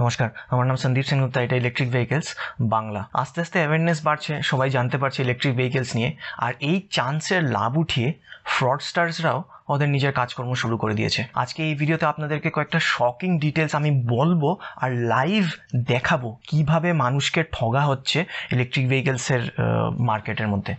নমস্কার আমার নাম সন্দীপ সেনগুপ্তা এটা ইলেকট্রিক ভেহিকেলস বাংলা আস্তে আস্তে অ্যাওয়ারনেস বাড়ছে সবাই জানতে পারছে ইলেকট্রিক ভেহিকেলস নিয়ে আর এই চান্সের লাভ উঠিয়ে ফ্রডস্টার্সরাও ওদের নিজের কাজকর্ম শুরু করে দিয়েছে আজকে এই ভিডিওতে আপনাদেরকে কয়েকটা শকিং ডিটেলস আমি বলবো আর লাইভ দেখাবো কিভাবে মানুষকে ঠগা হচ্ছে ইলেকট্রিক ভেহিকেলসের মার্কেটের মধ্যে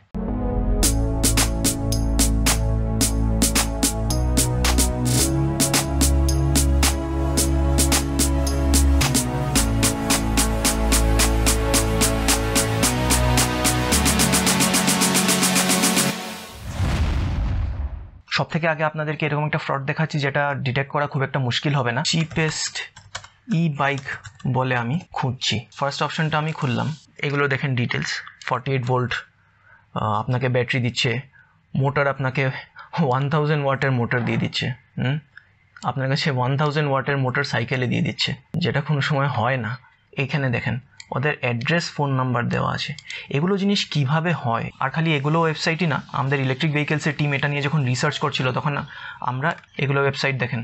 সব থেকে আগে আপনাদেরকে এরকম একটা ফ্রড দেখাচ্ছি যেটা ডিটেক্ট করা খুব একটা মুশকিল হবে না চিপেস্ট ই বাইক বলে আমি খুঁজছি ফার্স্ট অপশনটা আমি খুললাম এগুলো দেখেন ডিটেলস ফর্টি এইট ভোল্ট আপনাকে ব্যাটারি দিচ্ছে মোটর আপনাকে ওয়ান থাউজেন্ড ওয়াটের মোটর দিয়ে দিচ্ছে হুম আপনার কাছে ওয়ান থাউজেন্ড ওয়াটের মোটর সাইকেলে দিয়ে দিচ্ছে যেটা কোনো সময় হয় না এইখানে দেখেন ওদের অ্যাড্রেস ফোন নাম্বার দেওয়া আছে এগুলো জিনিস কিভাবে হয় আর খালি এগুলো ওয়েবসাইটই না আমাদের ইলেকট্রিক ভেহিকেলসের টিম এটা নিয়ে যখন রিসার্চ করছিল তখন আমরা এগুলো ওয়েবসাইট দেখেন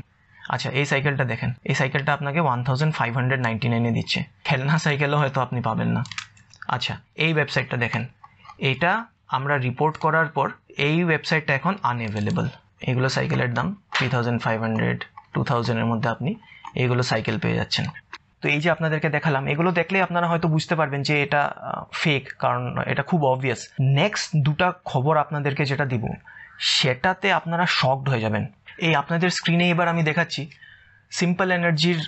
আচ্ছা এই সাইকেলটা দেখেন এই সাইকেলটা আপনাকে one thousand five hundred ninety নাইনে দিচ্ছে খেলনা সাইকেলও হয়তো আপনি পাবেন না আচ্ছা এই ওয়েবসাইটটা দেখেন এটা আমরা রিপোর্ট করার পর এই ওয়েবসাইটটা এখন আনএভেলেবল এগুলো সাইকেলের দাম three thousand five hundred two থাউজেন্ডের মধ্যে আপনি এগুলো সাইকেল পেয়ে যাচ্ছেন তো এই যে আপনাদেরকে দেখালাম এগুলো দেখলে আপনারা হয়তো বুঝতে পারবেন যে এটা ফেক কারণ এটা খুব অবভিয়াস নেক্সট দুটা খবর আপনাদেরকে যেটা দিব সেটাতে আপনারা শকড হয়ে যাবেন এই আপনাদের স্ক্রিনে এবার আমি দেখাচ্ছি সিম্পল এনার্জির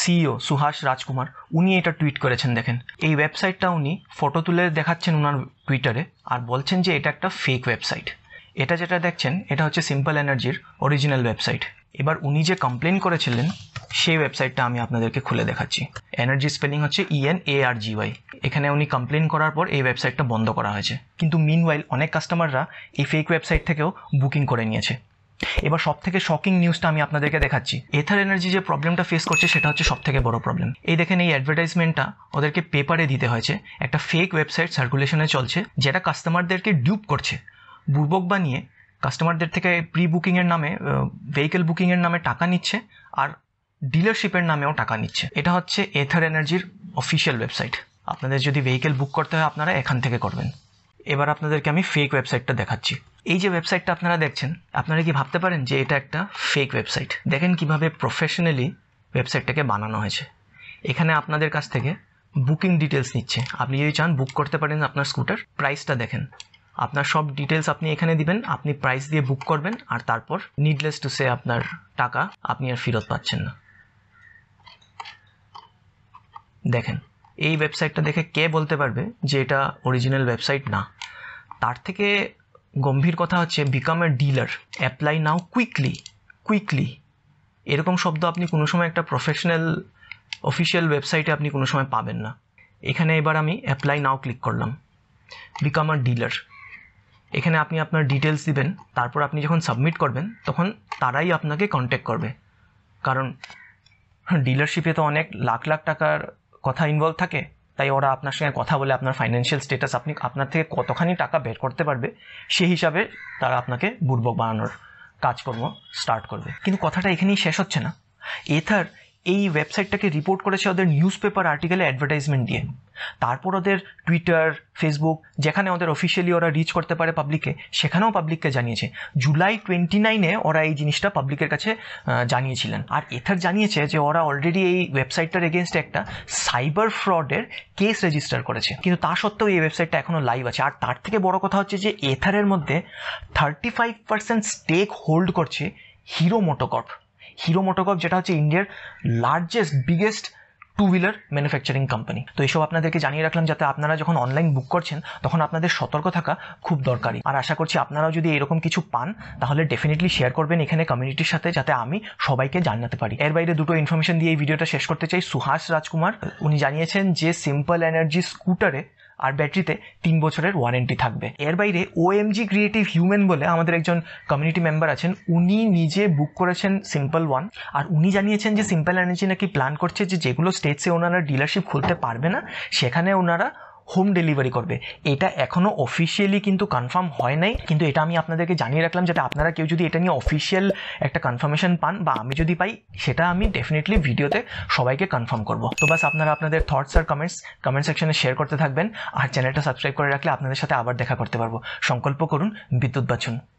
সিইও সুহাস রাজকুমার উনি এটা টুইট করেছেন দেখেন এই ওয়েবসাইটটা উনি ফটো তুলে দেখাচ্ছেন ওনার টুইটারে আর বলছেন যে এটা একটা ফেক ওয়েবসাইট এটা যেটা দেখছেন এটা হচ্ছে সিম্পল এনার্জির অরিজিনাল ওয়েবসাইট এবার উনি যে কমপ্লেন করেছিলেন সেই ওয়েবসাইটটা আমি আপনাদেরকে খুলে দেখাচ্ছি এনার্জি স্পেলিং হচ্ছে E N E R G Y এখানে উনি কমপ্লেন করার পর এই ওয়েবসাইটটা বন্ধ করা হয়েছে কিন্তু মিনওয়াইল অনেক কাস্টমাররা এই ফেক ওয়েবসাইট থেকেও বুকিং করে নিয়েছে এবার সব থেকে শকিং নিউজটা আমি আপনাদেরকে দেখাচ্ছি এথার এনার্জি যে প্রবলেমটা ফেস করছে সেটা হচ্ছে সব থেকে বড় প্রবলেম এই দেখেন এই অ্যাডভার্টাইজমেন্টটা ওদেরকে পেপারে দিতে হয়েছে একটা ফেক ওয়েবসাইট সার্কুলেশনে চলছে যেটা কাস্টমারদেরকে ডিউপ করছে বুর্বক বানিয়ে কাস্টমারদের থেকে প্রি বুকিংয়ের নামে ভেহিকেল বুকিংয়ের নামে টাকা নিচ্ছে আর ডিলারশিপের নামেও টাকা নিচ্ছে এটা হচ্ছে এথার এনার্জির অফিসিয়াল ওয়েবসাইট আপনাদের যদি ভেহিকেল বুক করতে হয় আপনারা এখান থেকে করবেন এবার আপনাদেরকে আমি ফেক ওয়েবসাইটটা দেখাচ্ছি এই যে ওয়েবসাইটটা আপনারা দেখছেন আপনারা কি ভাবতে পারেন যে এটা একটা ফেক ওয়েবসাইট দেখেন কিভাবে প্রফেশনালি ওয়েবসাইটটাকে বানানো হয়েছে এখানে আপনাদের কাছ থেকে বুকিং ডিটেলস নিচ্ছে আপনি যদি চান বুক করতে পারেন আপনার স্কুটার প্রাইসটা দেখেন আপনার সব ডিটেলস আপনি এখানে দিবেন আপনি প্রাইস দিয়ে বুক করবেন আর তারপর নিডলেস টু সে আপনার টাকা আপনি আর ফেরত পাচ্ছেন না দেখেন এই ওয়েবসাইটটা দেখে কে বলতে পারবে যে এটা অরিজিনাল ওয়েবসাইট না তার থেকে গম্ভীর কথা হচ্ছে become a dealer apply now quickly quickly এরকম শব্দ আপনি কোনো সময় একটা প্রফেশনাল অফিসিয়াল ওয়েবসাইটে আপনি কোনো সময় পাবেন না এখানে এবার আমি অ্যাপ্লাই নাও ক্লিক করলাম বিকাম আর ডিলার এখানে আপনি আপনার ডিটেলস দিবেন তারপর আপনি যখন সাবমিট করবেন তখন তারাই আপনাকে কন্ট্যাক্ট করবে কারণ ডিলারশিপে তো অনেক লাখ লাখ টাকার কথা ইনভলভ থাকে তাই ওরা আপনার সঙ্গে কথা বলে আপনার ফাইন্যান্সিয়াল স্টেটাস আপনি আপনার থেকে কতখানি টাকা বের করতে পারবে সেই হিসাবে তারা আপনাকে বুর্বক বানানোর কাজকর্ম স্টার্ট করবে কিন্তু কথাটা এখানেই শেষ হচ্ছে না এথার এই ওয়েবসাইটটাকে রিপোর্ট করেছে ওদের নিউজ পেপার আর্টিকেলে অ্যাডভার্টাইজমেন্ট দিয়ে তারপর ওদের টুইটার ফেসবুক যেখানে ওদের অফিসিয়ালি ওরা রিচ করতে পারে পাবলিককে সেখানেও পাবলিককে জানিয়েছে জুলাই টোয়েন্টি নাইনে ওরা এই জিনিসটা পাবলিকের কাছে জানিয়েছিলেন আর এথার জানিয়েছে যে ওরা অলরেডি এই ওয়েবসাইটটার এগেনস্টে একটা সাইবার ফ্রডের কেস রেজিস্টার করেছে কিন্তু তা সত্ত্বেও এই ওয়েবসাইটটা এখনও লাইভ আছে আর তার থেকে বড় কথা হচ্ছে যে এথারের মধ্যে thirty five percent stake hold করছে হিরো মোটোকর্প হিরো মোটোকপ যেটা হচ্ছে ইন্ডিয়ার largest biggest two wheeler manufacturing company তো এইসব আপনাদেরকে জানিয়ে রাখলাম যাতে আপনারা যখন অনলাইন বুক করছেন তখন আপনাদের সতর্ক থাকা খুব দরকারি আর আশা করছি আপনারাও যদি এরকম কিছু পান তাহলে ডেফিনেটলি শেয়ার করবেন এখানে কমিউনিটির সাথে যাতে আমি সবাইকে জানাতে পারি এর বাইরে দুটো ইনফরমেশন দিয়ে এই ভিডিওটা শেষ করতে চাই সুহাস রাজকুমার উনি জানিয়েছেন যে সিম্পল এনার্জি স্কুটারে আর ব্যাটারিতে তিন বছরের ওয়ারেন্টি থাকবে এর বাইরে ওএমজি ক্রিয়েটিভ হিউম্যান বলে আমাদের একজন কমিউনিটি মেম্বার আছেন উনি নিজে বুক করেছেন সিম্পল ওয়ান আর উনি জানিয়েছেন যে সিম্পল এনার্জি নাকি প্ল্যান করছে যে যেগুলো স্টেটসে ওনারা ডিলারশিপ খুলতে পারবে না সেখানে ওনারা হোম ডেলিভারি করবে এটা এখনও অফিসিয়ালি কিন্তু কনফার্ম হয় নাই কিন্তু এটা আমি আপনাদেরকে জানিয়ে রাখলাম যাতে আপনারা কেউ যদি এটা নিয়ে অফিসিয়াল একটা কনফার্মেশন পান বা আমি যদি পাই সেটা আমি ডেফিনেটলি ভিডিওতে সবাইকে কনফার্ম করব তো বাস আপনারা আপনাদের থটস আর কমেন্টস কমেন্ট সেকশনে শেয়ার করতে থাকবেন আর চ্যানেলটা সাবস্ক্রাইব করে রাখলে আপনাদের সাথে আবার দেখা করতে পারবো সংকল্প করুন বিদ্যুৎ বাঁচুন